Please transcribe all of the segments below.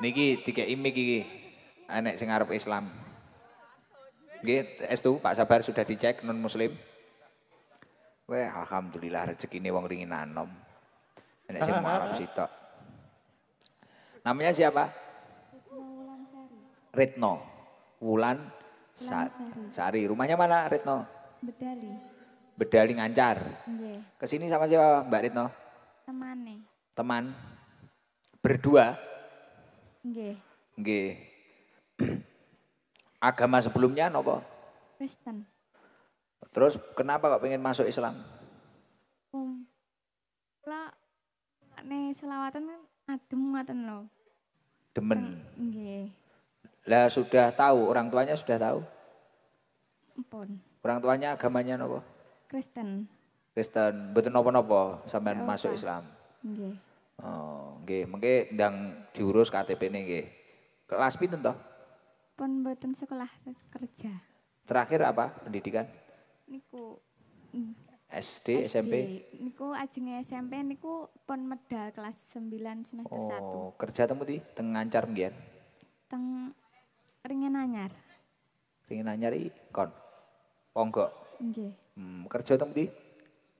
Niki tiga imik gigi anak sing Arab Islam. es tuh Pak Sabar sudah dicek non muslim. Weh, alhamdulillah rezeki ini wong ringin anom. Anak sing malam sitok. Namanya siapa? Retno Wulan Sa Sari. Rumahnya mana Retno? Bedali. Bedali Ngancar. Kesini sama siapa Mbak Retno? Temane. Teman berdua. Nggih. Nggih. Agama sebelumnya nopo? Kristen. Terus kenapa kok pengen masuk Islam? Um, lah nih selawatan kan adem ngoten lho. Demen. Nggih. Lah sudah tahu orang tuanya sudah tahu? Ampun. Orang tuanya agamanya nopo? Kristen. Kristen, betul nopo-nopo sampai masuk Islam. Nggih. Oh, nggih, mengke ndang diurus ktp ini. nggih. Kelas pinten toh? Pun buatan sekolah, kerja. Terakhir apa pendidikan? Niku SD, SD, SMP. Niku ajenge SMP niku pun medal kelas 9 semester oh, 1. Oh, kerja temu di teng ngancar mbiyen. Teng ringin Anyar. Ringin Anyar iki kon. ponggo. Nggih. Hmm, kerja temu di?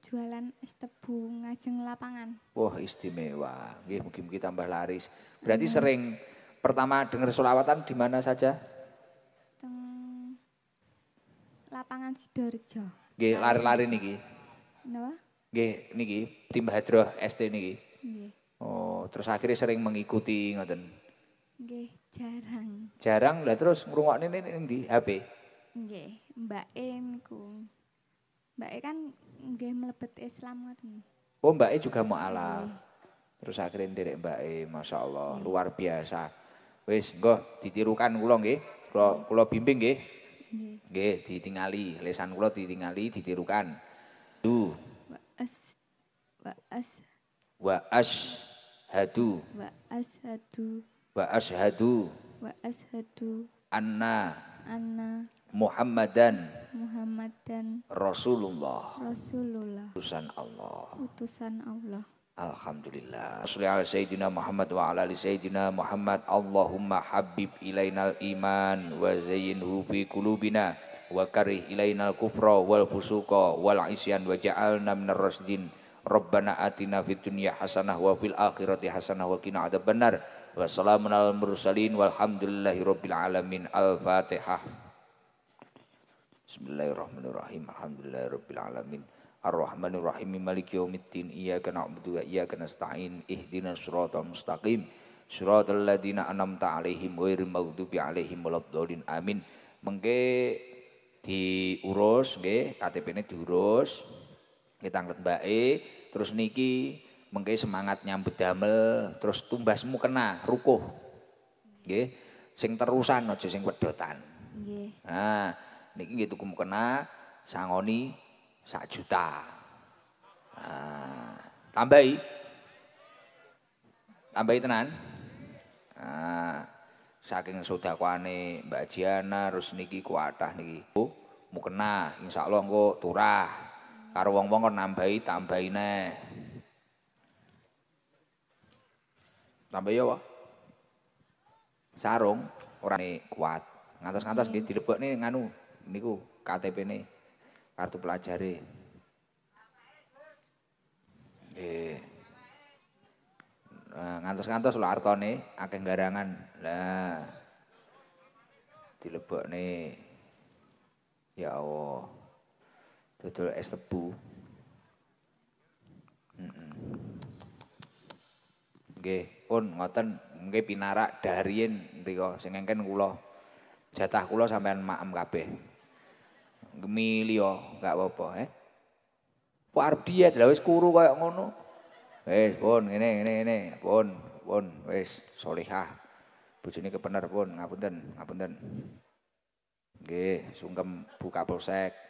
jualan es tebu ngajeng lapangan. Wah istimewa, Gih, mungkin kita tambah laris. Berarti yes. sering pertama dengar solawatan di mana saja? Teng lapangan Sidorejo. Gih, lari-lari niki. Napa? Gih, niki tim Hadroh ST nih Gih. Oh, terus akhirnya sering mengikuti ngoten. gih jarang. Jarang lah terus nih nih di HP? mbak Enku, mbak Mbake kan Nggih mlebet Islam ngoten. Oh, e juga mau ala. Terus akhirnya mbak e Masya Allah, luar biasa. Wis, nggo ditirukan kula nggih. Kula kula bimbing nggih. Nggih, ditingali, lesan kula ditingali, ditirukan. Du. Wa as wa as wa as hadu wa ashadu wa ashadu wa hadu anna anna Muhammadan Muhammadan Rasulullah Rasulullah utusan Allah utusan Allah Alhamdulillah. Sallallahu ala sayyidina Muhammad wa ala ali sayyidina Muhammad. Allahumma habib ilainal iman wa zayyinhu fi kulubina wa karih ilainal kufra wal fusuqa wal isyan wa ja'alna minar rasdin. Rabbana atina fid dunya hasanah wa fil akhirati hasanah wa qina adzabannar. Wassalamun alal mursalin walhamdulillahi rabbil alamin. Al-Fatihah. Bismillahirrahmanirrahim. Alhamdulillahirabbil alamin. ar Rahim Maliki Yaumiddin Iyyaka na'budu wa iyyaka nasta'in ihdinas siratal mustaqim siratal ladzina an'amta 'alaihim ghairil maghdubi 'alaihim waladdallin amin mengke diurus nggih KTP-ne diurus kita nglet bae, terus niki mengke semangat nyambut damel terus tumbasmu kena rukuh nggih sing terusan aja sing wedotan nggih nah niki nggih tuku mukena sangoni sak juta. Nah, tambahi. Tambahi tenan. Nah, saking sedakwane Mbak Jiana terus niki kuatah niki. Oh, mukena insyaallah engko turah. Karo wong-wong kon nambahi tambahine. neh. Tambahi apa? Sarung ini kuat. Ngantos-ngantos nggih nih nganu niku ktp nih, kartu pelajari. Eh, eh ngantos ngantos loh arto nih, akeh garangan. Lah. nih, Ya Allah. tutul es tebu. Mm pun ngoten mungkin pinarak dariin, mriku sing kulo Jatah kulo sampean maem kabeh. gemil yo gak apa-apa eh kok arep diet lah wis kuru koyo ngono wis pun ngene ngene ngene pun pun wis salihah bojone kepener pun ngapunten ngapunten nggih sungkem buka polsek